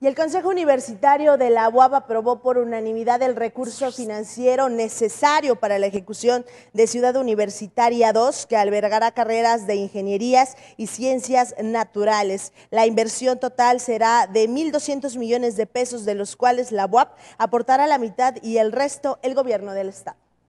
Y el Consejo Universitario de la UAB aprobó por unanimidad el recurso financiero necesario para la ejecución de Ciudad Universitaria 2, que albergará carreras de ingenierías y ciencias naturales. La inversión total será de 1.200 millones de pesos, de los cuales la UAP aportará la mitad y el resto el gobierno del Estado.